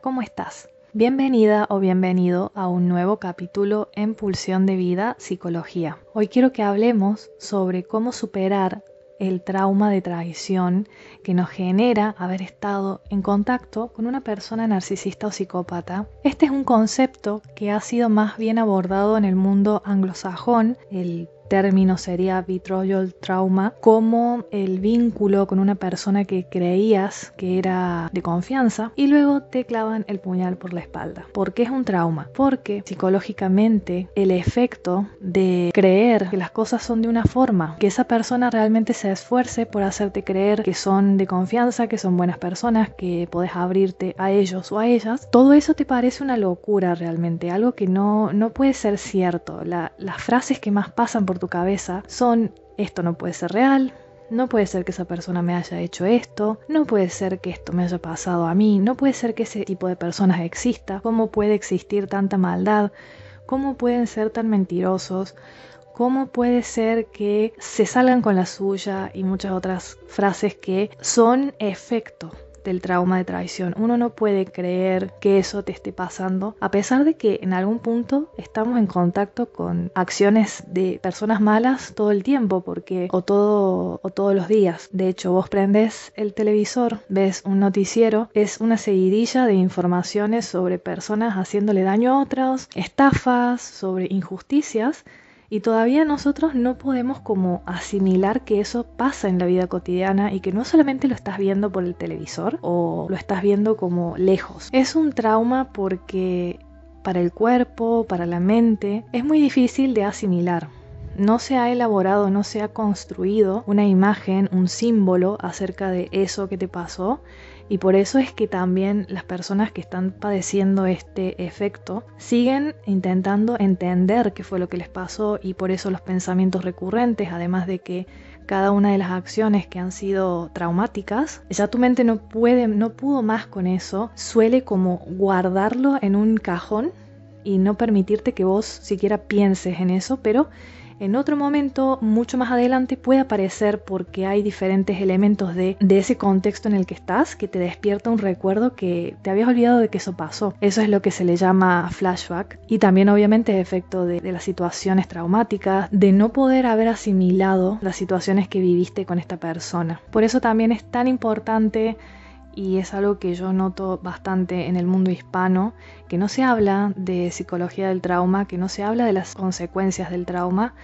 ¿cómo estás? Bienvenida o bienvenido a un nuevo capítulo en Pulsión de Vida Psicología. Hoy quiero que hablemos sobre cómo superar el trauma de traición que nos genera haber estado en contacto con una persona narcisista o psicópata. Este es un concepto que ha sido más bien abordado en el mundo anglosajón, el término sería el trauma, como el vínculo con una persona que creías que era de confianza y luego te clavan el puñal por la espalda. ¿Por qué es un trauma? Porque psicológicamente el efecto de creer que las cosas son de una forma, que esa persona realmente se esfuerce por hacerte creer que son de confianza, que son buenas personas, que podés abrirte a ellos o a ellas, todo eso te parece una locura realmente, algo que no, no puede ser cierto. las frases que más pasan por tu cabeza son esto no puede ser real, no puede ser que esa persona me haya hecho esto, no puede ser que esto me haya pasado a mí, no puede ser que ese tipo de personas exista, cómo puede existir tanta maldad, cómo pueden ser tan mentirosos, cómo puede ser que se salgan con la suya y muchas otras frases que son efecto del trauma de traición. Uno no puede creer que eso te esté pasando, a pesar de que en algún punto estamos en contacto con acciones de personas malas todo el tiempo, porque o todo o todos los días. De hecho, vos prendes el televisor, ves un noticiero, es una seguidilla de informaciones sobre personas haciéndole daño a otras, estafas, sobre injusticias y todavía nosotros no podemos como asimilar que eso pasa en la vida cotidiana y que no solamente lo estás viendo por el televisor o lo estás viendo como lejos. Es un trauma porque para el cuerpo, para la mente, es muy difícil de asimilar no se ha elaborado, no se ha construido una imagen, un símbolo acerca de eso que te pasó y por eso es que también las personas que están padeciendo este efecto siguen intentando entender qué fue lo que les pasó y por eso los pensamientos recurrentes, además de que cada una de las acciones que han sido traumáticas, ya tu mente no puede, no pudo más con eso, suele como guardarlo en un cajón y no permitirte que vos siquiera pienses en eso, pero en otro momento, mucho más adelante, puede aparecer porque hay diferentes elementos de, ese contexto en el que estás que te despierta un recuerdo que te habías olvidado de que eso pasó. Eso es lo que se le llama flashback y también obviamente es efecto de las situaciones traumáticas, de no poder haber asimilado las situaciones que viviste con esta persona. Por eso también es tan importante y es algo que yo noto bastante en el mundo hispano, que no se habla de psicología del trauma, que no se habla de las consecuencias del trauma,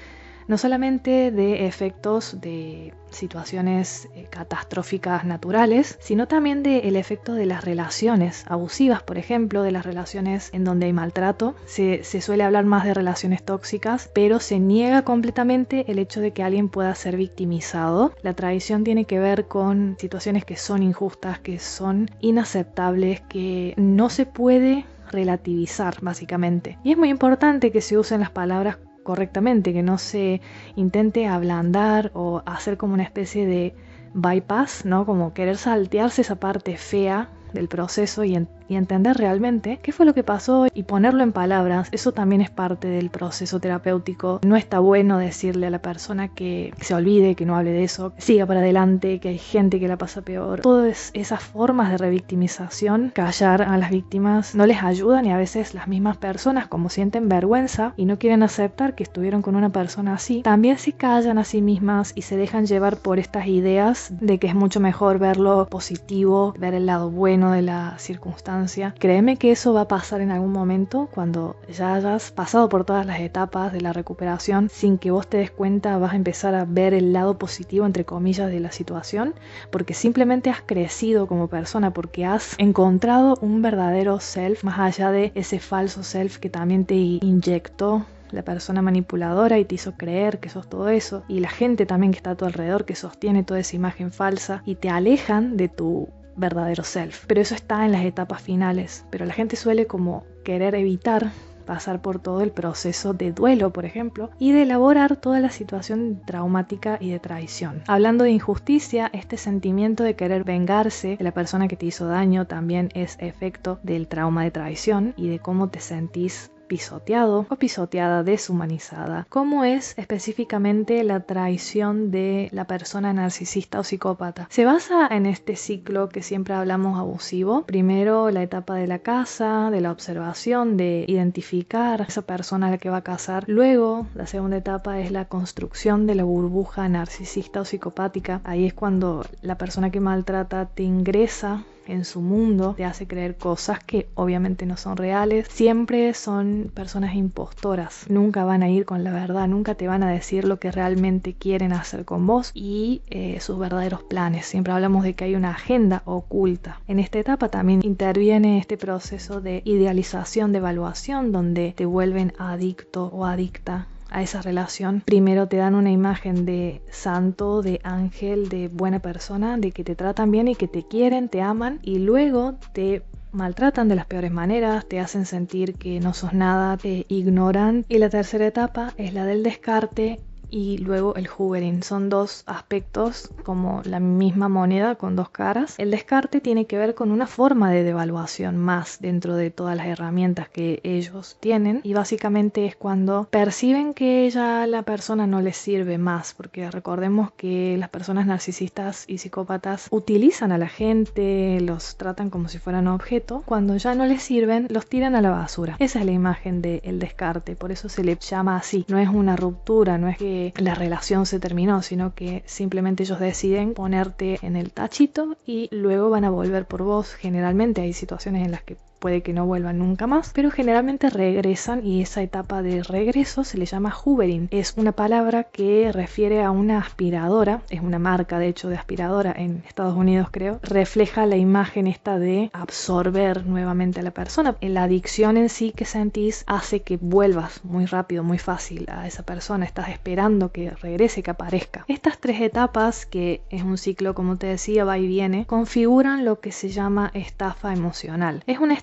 no solamente de efectos de situaciones eh, catastróficas naturales, sino también del el efecto de las relaciones abusivas, por ejemplo, de las relaciones en donde hay maltrato. Se, se suele hablar más de relaciones tóxicas, pero se niega completamente el hecho de que alguien pueda ser victimizado. La traición tiene que ver con situaciones que son injustas, que son inaceptables, que no se puede relativizar básicamente. Y es muy importante que se usen las palabras correctamente, que no se intente ablandar o hacer como una especie de bypass, ¿no? Como querer saltearse esa parte fea del proceso y, entender realmente qué fue lo que pasó y ponerlo en palabras, eso también es parte del proceso terapéutico. No está bueno decirle a la persona que se olvide, que no hable de eso, siga para adelante, que hay gente que la pasa peor. Todas esas formas de revictimización, callar a las víctimas, no les ayudan y a veces las mismas personas, como sienten vergüenza y no quieren aceptar que estuvieron con una persona así, también se callan a sí mismas y se dejan llevar por estas ideas de que es mucho mejor verlo positivo, ver el lado bueno de la circunstancia. Créeme que eso va a pasar en algún momento cuando ya hayas pasado por todas las etapas de la recuperación sin que vos te des cuenta, vas a empezar a ver el lado positivo, entre comillas, de la situación, porque simplemente has crecido como persona, porque has encontrado un verdadero self más allá de ese falso self que también te inyectó la persona manipuladora y te hizo creer que sos todo eso, y la gente también que está a tu alrededor que sostiene toda esa imagen falsa y te alejan de tu verdadero self. Pero eso está en las etapas finales. Pero la gente suele como querer evitar pasar por todo el proceso de duelo, por ejemplo, y de elaborar toda la situación traumática y de traición. Hablando de injusticia, este sentimiento de querer vengarse de la persona que te hizo daño también es efecto del trauma de traición y de cómo te sentís pisoteado o pisoteada deshumanizada, ¿Cómo es específicamente la traición de la persona narcisista o psicópata. Se basa en este ciclo que siempre hablamos abusivo. Primero la etapa de la caza, de la observación, de identificar esa persona a la que va a casar. Luego, la segunda etapa es la construcción de la burbuja narcisista o psicopática. Ahí es cuando la persona que maltrata te ingresa en su mundo, te hace creer cosas que obviamente no son reales. Siempre son personas impostoras, nunca van a ir con la verdad, nunca te van a decir lo que realmente quieren hacer con vos y eh, sus verdaderos planes. Siempre hablamos de que hay una agenda oculta. En esta etapa también interviene este proceso de idealización, de evaluación, donde te vuelven adicto o adicta a esa relación. Primero te dan una imagen de santo, de ángel, de buena persona, de que te tratan bien y que te quieren, te aman y luego te maltratan de las peores maneras, te hacen sentir que no sos nada, te ignoran. Y la tercera etapa es la del descarte, y luego el hoovering. Son dos aspectos como la misma moneda con dos caras. El descarte tiene que ver con una forma de devaluación más dentro de todas las herramientas que ellos tienen y básicamente es cuando perciben que ya la persona no les sirve más porque recordemos que las personas narcisistas y psicópatas utilizan a la gente, los tratan como si fueran objeto. Cuando ya no les sirven, los tiran a la basura. Esa es la imagen del descarte, por eso se le llama así. No es una ruptura, no es que la relación se terminó, sino que simplemente ellos deciden ponerte en el tachito y luego van a volver por vos. Generalmente hay situaciones en las que puede que no vuelvan nunca más, pero generalmente regresan y esa etapa de regreso se le llama hoovering. Es una palabra que refiere a una aspiradora, es una marca de hecho de aspiradora en Estados Unidos creo, refleja la imagen esta de absorber nuevamente a la persona. La adicción en sí que sentís hace que vuelvas muy rápido, muy fácil a esa persona, estás esperando que regrese, que aparezca. Estas tres etapas, que es un ciclo como te decía, va y viene, configuran lo que se llama estafa emocional. Es una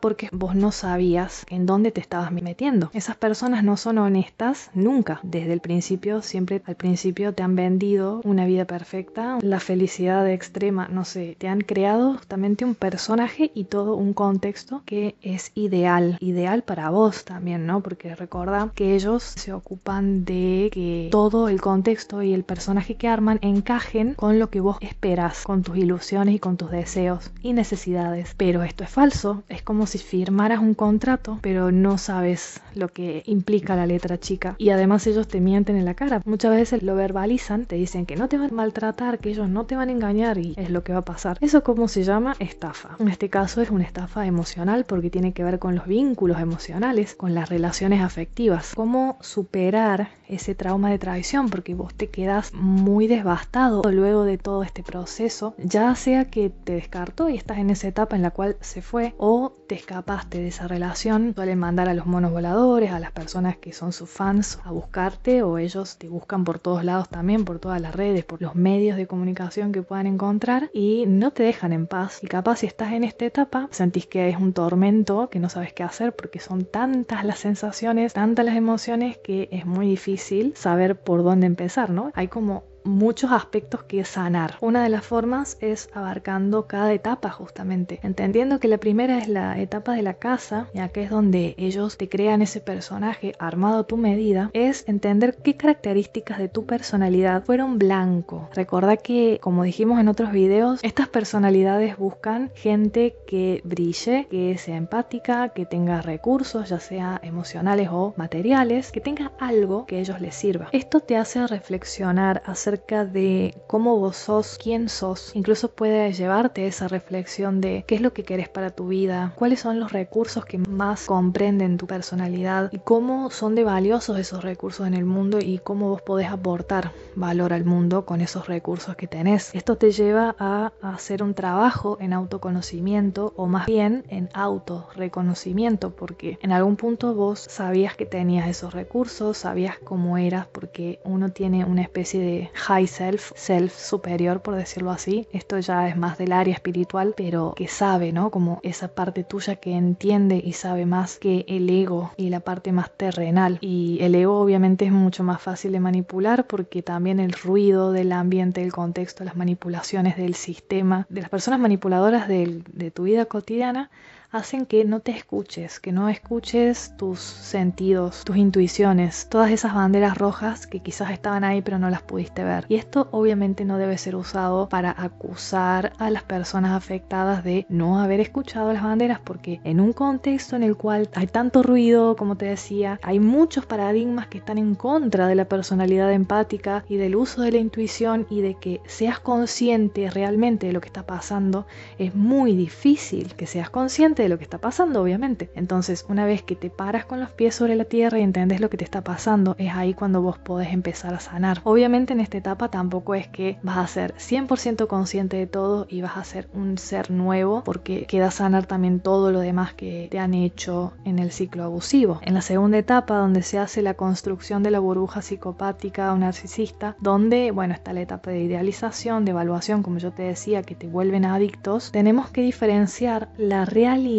porque vos no sabías en dónde te estabas metiendo. Esas personas no son honestas nunca. Desde el principio, siempre al principio te han vendido una vida perfecta, la felicidad extrema, no sé, te han creado justamente un personaje y todo un contexto que es ideal, ideal para vos también, ¿no? Porque recuerda que ellos se ocupan de que todo el contexto y el personaje que arman encajen con lo que vos esperas, con tus ilusiones y con tus deseos y necesidades. Pero esto es falso, es como si firmaras un contrato, pero no sabes lo que implica la letra chica. Y además ellos te mienten en la cara. Muchas veces lo verbalizan, te dicen que no te van a maltratar, que ellos no te van a engañar y es lo que va a pasar. Eso como se llama estafa. En este caso es una estafa emocional porque tiene que ver con los vínculos emocionales, con las relaciones afectivas. Cómo superar ese trauma de traición, porque vos te quedas muy devastado luego de todo este proceso, ya sea que te descartó y estás en esa etapa en la cual se fue o te escapaste de esa relación, suelen mandar a los monos voladores, a las personas que son sus fans a buscarte o ellos te buscan por todos lados también, por todas las redes, por los medios de comunicación que puedan encontrar y no te dejan en paz. Y capaz si estás en esta etapa, sentís que es un tormento, que no sabes qué hacer porque son tantas las sensaciones, tantas las emociones que es muy difícil saber por dónde empezar, ¿no? Hay como muchos aspectos que sanar. Una de las formas es abarcando cada etapa justamente, entendiendo que la primera es la etapa de la casa, ya que es donde ellos te crean ese personaje armado a tu medida, es entender qué características de tu personalidad fueron blanco. recuerda que, como dijimos en otros videos, estas personalidades buscan gente que brille, que sea empática, que tenga recursos, ya sea emocionales o materiales, que tenga algo que ellos les sirva. Esto te hace reflexionar hacer de cómo vos sos, quién sos, incluso puede llevarte esa reflexión de qué es lo que querés para tu vida, cuáles son los recursos que más comprenden tu personalidad y cómo son de valiosos esos recursos en el mundo y cómo vos podés aportar valor al mundo con esos recursos que tenés. Esto te lleva a hacer un trabajo en autoconocimiento o más bien en autorreconocimiento porque en algún punto vos sabías que tenías esos recursos, sabías cómo eras porque uno tiene una especie de high self, self superior, por decirlo así. Esto ya es más del área espiritual, pero que sabe, ¿no? Como esa parte tuya que entiende y sabe más que el ego y la parte más terrenal. Y el ego obviamente es mucho más fácil de manipular porque también el ruido del ambiente, el contexto, las manipulaciones del sistema, de las personas manipuladoras de, de tu vida cotidiana, hacen que no te escuches, que no escuches tus sentidos, tus intuiciones, todas esas banderas rojas que quizás estaban ahí pero no las pudiste ver. Y esto obviamente no debe ser usado para acusar a las personas afectadas de no haber escuchado las banderas porque en un contexto en el cual hay tanto ruido, como te decía, hay muchos paradigmas que están en contra de la personalidad empática y del uso de la intuición y de que seas consciente realmente de lo que está pasando, es muy difícil que seas consciente de lo que está pasando, obviamente. Entonces, una vez que te paras con los pies sobre la tierra y entendés lo que te está pasando, es ahí cuando vos podés empezar a sanar. Obviamente en esta etapa tampoco es que vas a ser 100% consciente de todo y vas a ser un ser nuevo porque queda sanar también todo lo demás que te han hecho en el ciclo abusivo. En la segunda etapa, donde se hace la construcción de la burbuja psicopática o narcisista, donde, bueno, está la etapa de idealización, de evaluación, como yo te decía, que te vuelven adictos, tenemos que diferenciar la realidad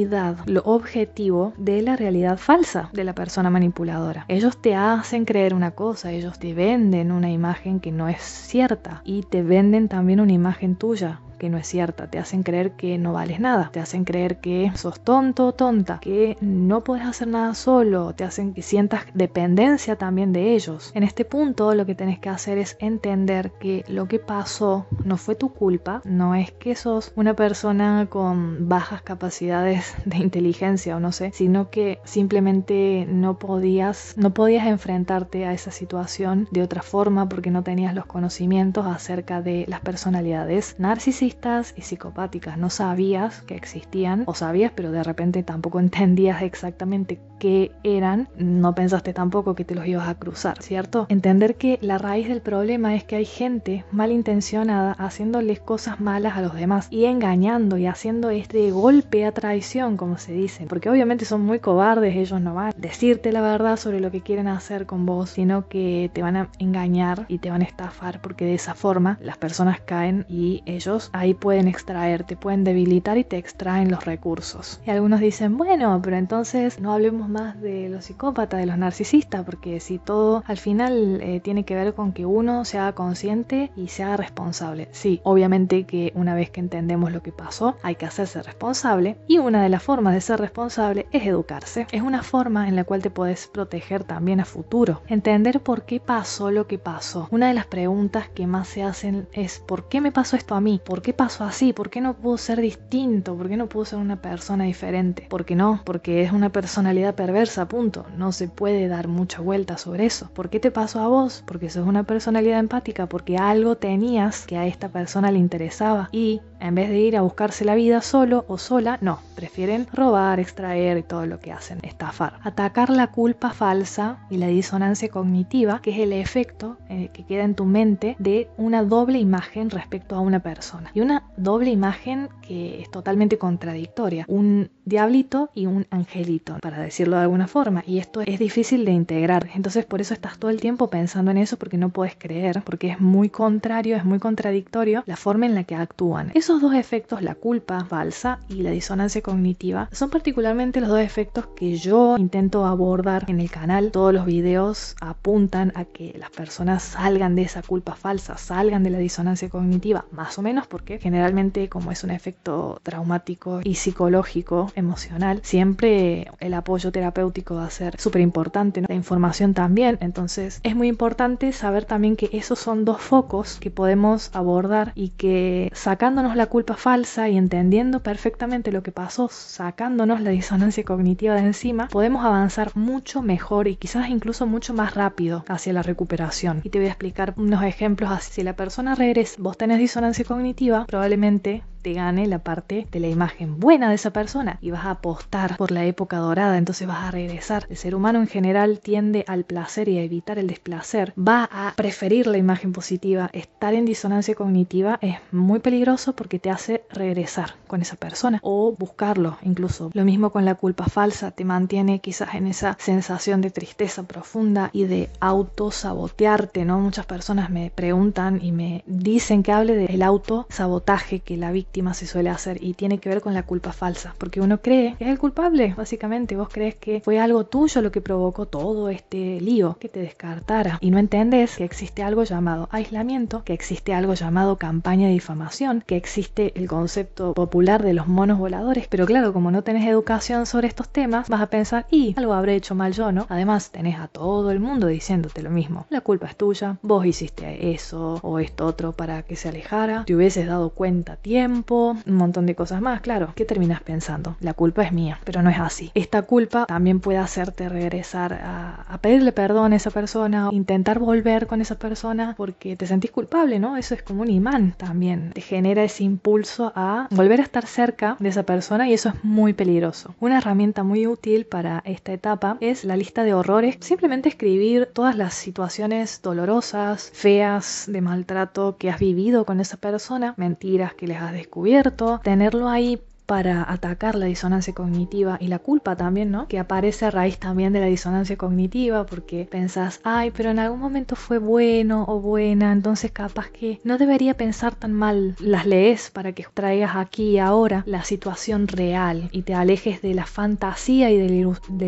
lo objetivo de la realidad falsa de la persona manipuladora. Ellos te hacen creer una cosa, ellos te venden una imagen que no es cierta y te venden también una imagen tuya no es cierta. Te hacen creer que no vales nada, te hacen creer que sos tonto o tonta, que no puedes hacer nada solo, te hacen que sientas dependencia también de ellos. En este punto lo que tenés que hacer es entender que lo que pasó no fue tu culpa, no es que sos una persona con bajas capacidades de inteligencia o no sé, sino que simplemente no podías, no podías enfrentarte a esa situación de otra forma porque no tenías los conocimientos acerca de las personalidades narcisistas y psicopáticas. No sabías que existían o sabías pero de repente tampoco entendías exactamente qué eran. No pensaste tampoco que te los ibas a cruzar, ¿cierto? Entender que la raíz del problema es que hay gente malintencionada haciéndoles cosas malas a los demás y engañando y haciendo este golpe a traición, como se dice. Porque obviamente son muy cobardes, ellos no van a decirte la verdad sobre lo que quieren hacer con vos, sino que te van a engañar y te van a estafar porque de esa forma las personas caen y ellos ahí pueden extraer, te pueden debilitar y te extraen los recursos. Y algunos dicen, bueno, pero entonces no hablemos más de los psicópatas, de los narcisistas, porque si todo al final eh, tiene que ver con que uno se haga consciente y sea responsable. Sí, obviamente que una vez que entendemos lo que pasó, hay que hacerse responsable y una de las formas de ser responsable es educarse. Es una forma en la cual te puedes proteger también a futuro. Entender por qué pasó lo que pasó. Una de las preguntas que más se hacen es ¿por qué me pasó esto a mí? ¿Por qué pasó así? ¿Por qué no pudo ser distinto? ¿Por qué no pudo ser una persona diferente? ¿Por qué no? Porque es una personalidad perversa, punto. No se puede dar mucha vuelta sobre eso. ¿Por qué te pasó a vos? Porque sos una personalidad empática, porque algo tenías que a esta persona le interesaba y en vez de ir a buscarse la vida solo o sola, no, prefieren robar, extraer y todo lo que hacen, estafar. Atacar la culpa falsa y la disonancia cognitiva, que es el efecto eh, que queda en tu mente de una doble imagen respecto a una persona y una doble imagen que es totalmente contradictoria, un diablito y un angelito, para decirlo de alguna forma, y esto es difícil de integrar, entonces por eso estás todo el tiempo pensando en eso porque no puedes creer, porque es muy contrario, es muy contradictorio la forma en la que actúan. Esos dos efectos, la culpa falsa y la disonancia cognitiva, son particularmente los dos efectos que yo intento abordar en el canal. Todos los videos apuntan a que las personas salgan de esa culpa falsa, salgan de la disonancia cognitiva, más o menos porque generalmente como es un efecto traumático y psicológico, emocional, siempre el apoyo terapéutico va a ser súper importante, la información también, entonces es muy importante saber también que esos son dos focos que podemos abordar y que sacándonos la culpa falsa y entendiendo perfectamente lo que pasó, sacándonos la disonancia cognitiva de encima, podemos avanzar mucho mejor y quizás incluso mucho más rápido hacia la recuperación. Y te voy a explicar unos ejemplos así. Si la persona regresa, vos tenés disonancia cognitiva, probablemente te gane la parte de la imagen buena de esa persona y vas a apostar por la época dorada, entonces vas a regresar. El ser humano en general tiende al placer y a evitar el desplacer, va a preferir la imagen positiva. Estar en disonancia cognitiva es muy peligroso porque te hace regresar con esa persona o buscarlo incluso. Lo mismo con la culpa falsa, te mantiene quizás en esa sensación de tristeza profunda y de autosabotearte, ¿no? Muchas personas me preguntan y me dicen que hable del autosabotaje que la víctima se suele hacer y tiene que ver con la culpa falsa, porque uno cree que es el culpable, básicamente, vos crees que fue algo tuyo lo que provocó todo este lío, que te descartara y no entendés que existe algo llamado aislamiento, que existe algo llamado campaña de difamación, que existe el concepto popular de los monos voladores, pero claro, como no tenés educación sobre estos temas, vas a pensar, y algo habré hecho mal yo, ¿no? Además, tenés a todo el mundo diciéndote lo mismo, la culpa es tuya, vos hiciste eso o esto otro para que se alejara, te hubieses dado cuenta tiempo, un montón de cosas más, claro. ¿Qué terminas pensando? La culpa es mía, pero no es así. Esta culpa también puede hacerte regresar a, a pedirle perdón a esa persona, intentar volver con esa persona porque te sentís culpable, ¿no? Eso es como un imán también. Te genera ese impulso a volver a estar cerca de esa persona y eso es muy peligroso. Una herramienta muy útil para esta etapa es la lista de horrores. Simplemente escribir todas las situaciones dolorosas, feas, de maltrato que has vivido con esa persona, mentiras que les has descubierto cubierto, tenerlo ahí para atacar la disonancia cognitiva y la culpa también, ¿no? Que aparece a raíz también de la disonancia cognitiva porque pensás, ay, pero en algún momento fue bueno o buena, entonces capaz que no debería pensar tan mal. Las lees para que traigas aquí y ahora la situación real y te alejes de la fantasía y de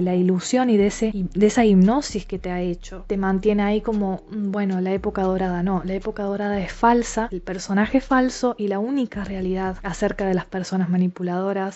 la, ilusión y de, ese, de esa hipnosis que te ha hecho. Te mantiene ahí como, mm, bueno, la época dorada, no, la época dorada es falsa, el personaje es falso y la única realidad acerca de las personas manipuladas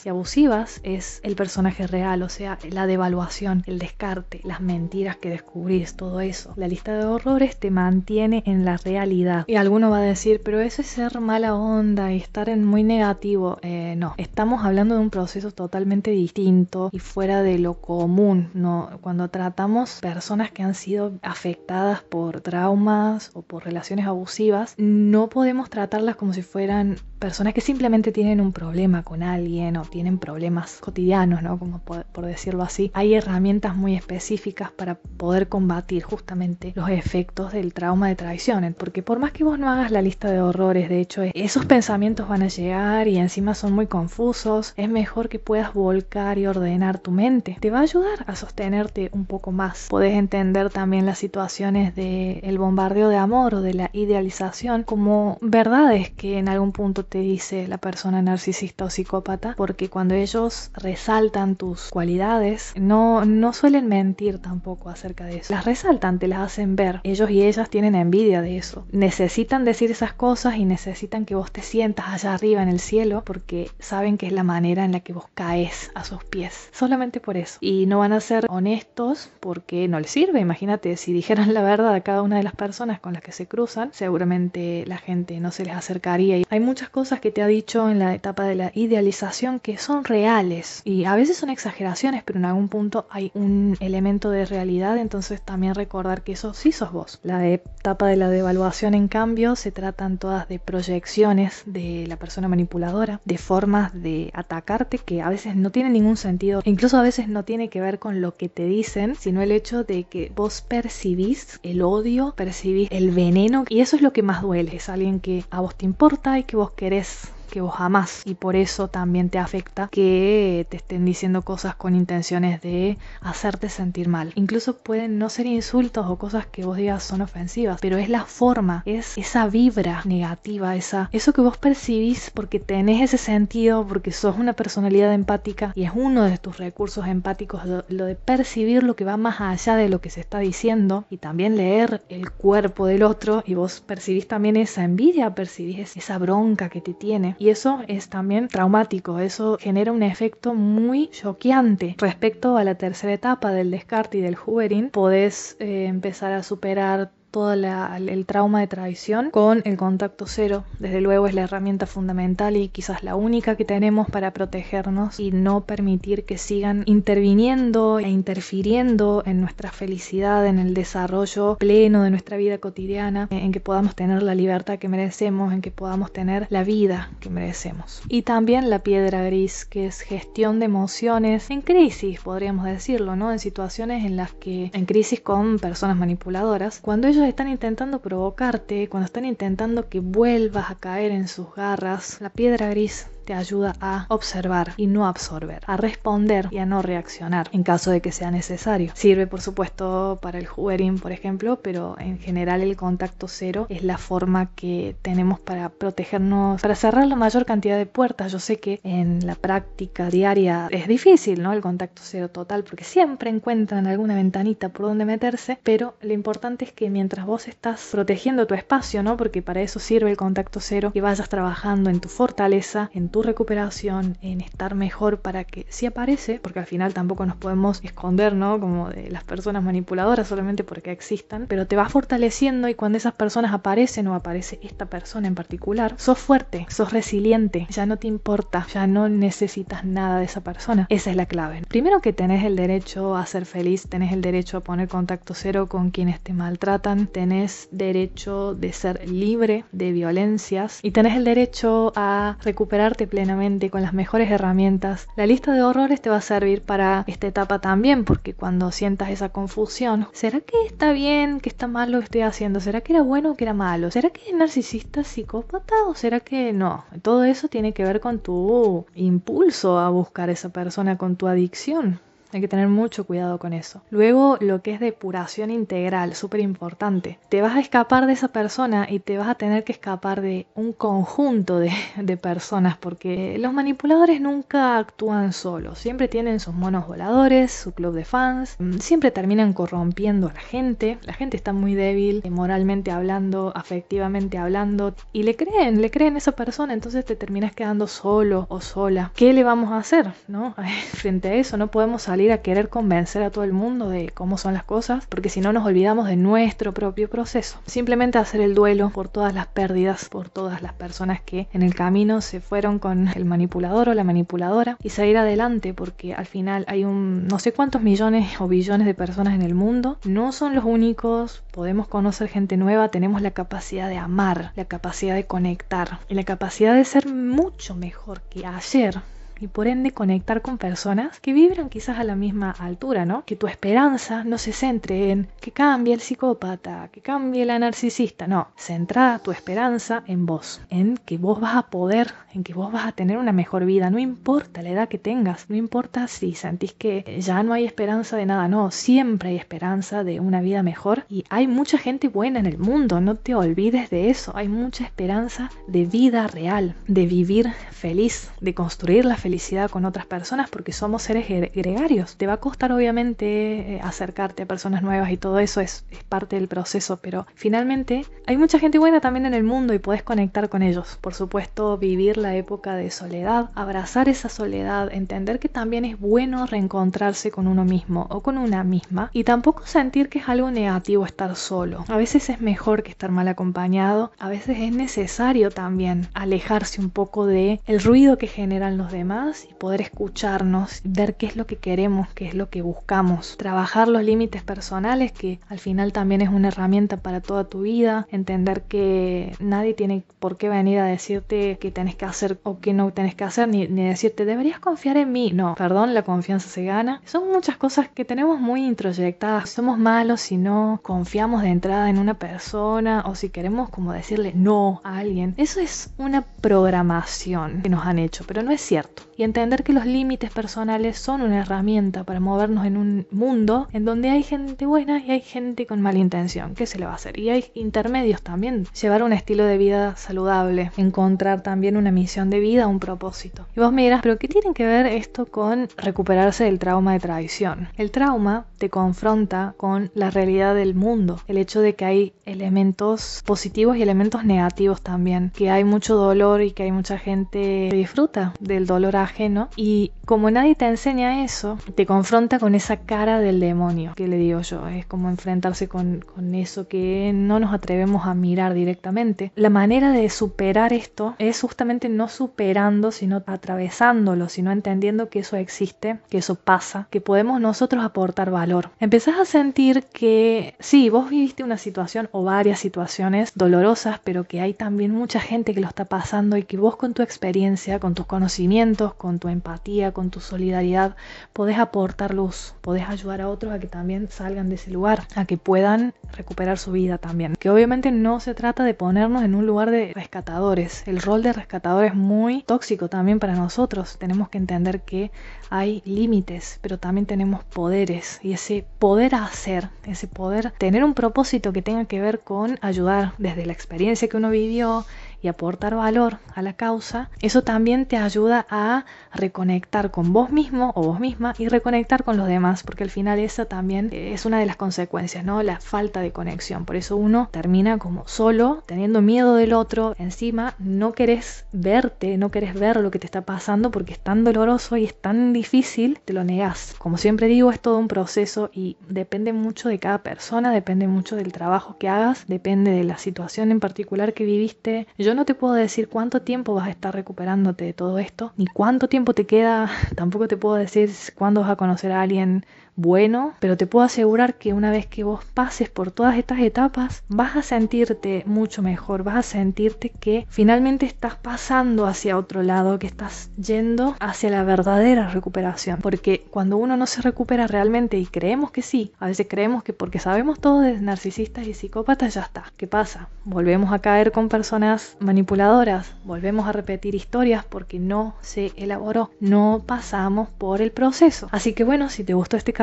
y abusivas es el personaje real, o sea, la devaluación, el descarte, las mentiras que descubrís, todo eso. La lista de horrores te mantiene en la realidad. Y alguno va a decir, pero eso es ser mala onda y estar en muy negativo. Eh, no, estamos hablando de un proceso totalmente distinto y fuera de lo común, ¿no? Cuando tratamos personas que han sido afectadas por traumas o por relaciones abusivas, no podemos tratarlas como si fueran personas que simplemente tienen un problema con alguien o tienen problemas cotidianos, ¿no? Como por, decirlo así, hay herramientas muy específicas para poder combatir justamente los efectos del trauma de traición. Porque por más que vos no hagas la lista de horrores, de hecho, eh, esos pensamientos van a llegar y encima son muy confusos, es mejor que puedas volcar y ordenar tu mente. Te va a ayudar a sostenerte un poco más. Podés entender también las situaciones del el bombardeo de amor o de la idealización como verdades que en algún punto te dice la persona narcisista o psicópata, porque cuando ellos resaltan tus cualidades, no, no suelen mentir tampoco acerca de eso. Las resaltan, te las hacen ver. Ellos y ellas tienen envidia de eso. Necesitan decir esas cosas y necesitan que vos te sientas allá arriba en el cielo porque saben que es la manera en la que vos caes a sus pies. Solamente por eso. Y no van a ser honestos porque no les sirve. Imagínate, si dijeran la verdad a cada una de las personas con las que se cruzan, seguramente la gente no se les acercaría. Y hay muchas cosas que te ha dicho en la etapa de la idealización que son reales y a veces son exageraciones, pero en algún punto hay un elemento de realidad, entonces también recordar que eso sí sos vos. La etapa de la devaluación, en cambio, se tratan todas de proyecciones de la persona manipuladora, de formas de atacarte que a veces no tienen ningún sentido, incluso a veces no tiene que ver con lo que te dicen, sino el hecho de que vos percibís el odio, percibís el veneno y eso es lo que más duele, es alguien que a vos te importa y que vos querés eres. que vos jamás y por eso también te afecta que te estén diciendo cosas con intenciones de hacerte sentir mal. Incluso pueden no ser insultos o cosas que vos digas son ofensivas, pero es la forma, es esa vibra negativa, esa eso que vos percibís porque tenés ese sentido, porque sos una personalidad empática y es uno de tus recursos empáticos lo de percibir lo que va más allá de lo que se está diciendo y también leer el cuerpo del otro y vos percibís también esa envidia, percibís esa bronca que te tiene y eso es también traumático, eso genera un efecto muy choqueante. Respecto a la tercera etapa del descarte y del hoovering, podés eh, empezar a superar todo el trauma de traición con el contacto cero. Desde luego es la herramienta fundamental y quizás la única que tenemos para protegernos y no permitir que sigan interviniendo e interfiriendo en nuestra felicidad, en el desarrollo pleno de nuestra vida cotidiana, en que podamos tener la libertad que merecemos, en que podamos tener la vida que merecemos. Y también la piedra gris, que es gestión de emociones en crisis, podríamos decirlo, ¿no? En situaciones en las que, en crisis con personas manipuladoras, cuando ellos están intentando provocarte, cuando están intentando que vuelvas a caer en sus garras, la piedra gris te ayuda a observar y no absorber, a responder y a no reaccionar en caso de que sea necesario. Sirve por supuesto para el hoovering, por ejemplo, pero en general el contacto cero es la forma que tenemos para protegernos, para cerrar la mayor cantidad de puertas. Yo sé que en la práctica diaria es difícil, ¿no? El contacto cero total, porque siempre encuentran alguna ventanita por donde meterse, pero lo importante es que mientras vos estás protegiendo tu espacio, ¿no? Porque para eso sirve el contacto cero, que vayas trabajando en tu fortaleza, en tu recuperación, en estar mejor para que si aparece, porque al final tampoco nos podemos esconder, ¿no? Como de las personas manipuladoras solamente porque existan, pero te vas fortaleciendo y cuando esas personas aparecen o aparece esta persona en particular, sos fuerte, sos resiliente, ya no te importa, ya no necesitas nada de esa persona. Esa es la clave. Primero que tenés el derecho a ser feliz, tenés el derecho a poner contacto cero con quienes te maltratan, tenés derecho de ser libre de violencias y tenés el derecho a recuperarte plenamente con las mejores herramientas, la lista de horrores te va a servir para esta etapa también, porque cuando sientas esa confusión, ¿será que está bien, que está mal lo que estoy haciendo? ¿Será que era bueno o que era malo? ¿Será que es narcisista psicópata o será que no? Todo eso tiene que ver con tu impulso a buscar a esa persona, con tu adicción. Hay que tener mucho cuidado con eso. Luego, lo que es depuración integral, súper importante. Te vas a escapar de esa persona y te vas a tener que escapar de un conjunto de, personas porque los manipuladores nunca actúan solos. Siempre tienen sus monos voladores, su club de fans. Mm, siempre terminan corrompiendo a la gente. La gente está muy débil, eh, moralmente hablando, afectivamente hablando. Y le creen, le creen a esa persona. Entonces te terminas quedando solo o sola. ¿Qué le vamos a hacer? ¿No? Frente a eso, no podemos salir salir a querer convencer a todo el mundo de cómo son las cosas, porque si no nos olvidamos de nuestro propio proceso. Simplemente hacer el duelo por todas las pérdidas, por todas las personas que en el camino se fueron con el manipulador o la manipuladora y seguir adelante porque al final hay un no sé cuántos millones o billones de personas en el mundo, no son los únicos, podemos conocer gente nueva, tenemos la capacidad de amar, la capacidad de conectar y la capacidad de ser mucho mejor que ayer y por ende conectar con personas que vibran quizás a la misma altura, ¿no? Que tu esperanza no se centre en que cambie el psicópata, que cambie la narcisista, no, centra tu esperanza en vos, en que vos vas a poder, en que vos vas a tener una mejor vida, no importa la edad que tengas, no importa si sentís que ya no hay esperanza de nada, no, siempre hay esperanza de una vida mejor y hay mucha gente buena en el mundo, no te olvides de eso, hay mucha esperanza de vida real, de vivir feliz, de construir la felicidad con otras personas porque somos seres gregarios. Te va a costar obviamente eh, acercarte a personas nuevas y todo eso es, parte del proceso, pero finalmente hay mucha gente buena también en el mundo y puedes conectar con ellos. Por supuesto, vivir la época de soledad, abrazar esa soledad, entender que también es bueno reencontrarse con uno mismo o con una misma y tampoco sentir que es algo negativo estar solo. A veces es mejor que estar mal acompañado, a veces es necesario también alejarse un poco de el ruido que generan los demás y poder escucharnos, ver qué es lo que queremos, qué es lo que buscamos, trabajar los límites personales, que al final también es una herramienta para toda tu vida, entender que nadie tiene por qué venir a decirte qué tenés que hacer o qué no tenés que hacer, ni, ni decirte deberías confiar en mí. No, perdón, la confianza se gana. Son muchas cosas que tenemos muy introyectadas. Somos malos si no confiamos de entrada en una persona o si queremos como decirle no a alguien. Eso es una programación que nos han hecho, pero no es cierto y entender que los límites personales son una herramienta para movernos en un mundo en donde hay gente buena y hay gente con mala intención. ¿Qué se le va a hacer? Y hay intermedios también. Llevar un estilo de vida saludable, encontrar también una misión de vida, un propósito. Y vos me dirás, ¿pero qué tiene que ver esto con recuperarse del trauma de traición? El trauma te confronta con la realidad del mundo, el hecho de que hay elementos positivos y elementos negativos también, que hay mucho dolor y que hay mucha gente que disfruta del dolor ajeno ajeno y como nadie te enseña eso, te confronta con esa cara del demonio, que le digo yo, es como enfrentarse con, con eso que no nos atrevemos a mirar directamente. La manera de superar esto es justamente no superando, sino atravesándolo, sino entendiendo que eso existe, que eso pasa, que podemos nosotros aportar valor. Empezás a sentir que sí, vos viviste una situación o varias situaciones dolorosas, pero que hay también mucha gente que lo está pasando y que vos con tu experiencia, con tus conocimientos, con tu empatía, con tu solidaridad, podés aportar luz, podés ayudar a otros a que también salgan de ese lugar, a que puedan recuperar su vida también. Que obviamente no se trata de ponernos en un lugar de rescatadores. El rol de rescatador es muy tóxico también para nosotros. Tenemos que entender que hay límites, pero también tenemos poderes y ese poder hacer, ese poder tener un propósito que tenga que ver con ayudar desde la experiencia que uno vivió, y aportar valor a la causa, eso también te ayuda a reconectar con vos mismo o vos misma y reconectar con los demás, porque al final esa también eh, es una de las consecuencias, ¿no? La falta de conexión. Por eso uno termina como solo, teniendo miedo del otro, encima no querés verte, no querés ver lo que te está pasando porque es tan doloroso y es tan difícil, te lo negás. Como siempre digo, es todo un proceso y depende mucho de cada persona, depende mucho del trabajo que hagas, depende de la situación en particular que viviste yo no te puedo decir cuánto tiempo vas a estar recuperándote de todo esto, ni cuánto tiempo te queda, tampoco te puedo decir cuándo vas a conocer a alguien bueno, pero te puedo asegurar que una vez que vos pases por todas estas etapas, vas a sentirte mucho mejor, vas a sentirte que finalmente estás pasando hacia otro lado, que estás yendo hacia la verdadera recuperación, porque cuando uno no se recupera realmente y creemos que sí, a veces creemos que porque sabemos todo de narcisistas y psicópatas ya está. ¿Qué pasa? Volvemos a caer con personas manipuladoras, volvemos a repetir historias porque no se elaboró, no pasamos por el proceso. Así que bueno, si te gustó este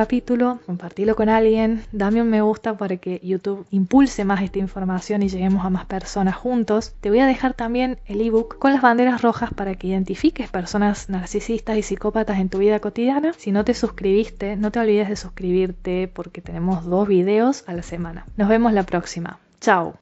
Compartirlo con alguien, dame un me gusta para que YouTube impulse más esta información y lleguemos a más personas juntos. Te voy a dejar también el ebook con las banderas rojas para que identifiques personas narcisistas y psicópatas en tu vida cotidiana. Si no te suscribiste, no te olvides de suscribirte porque tenemos dos videos a la semana. Nos vemos la próxima. Chao.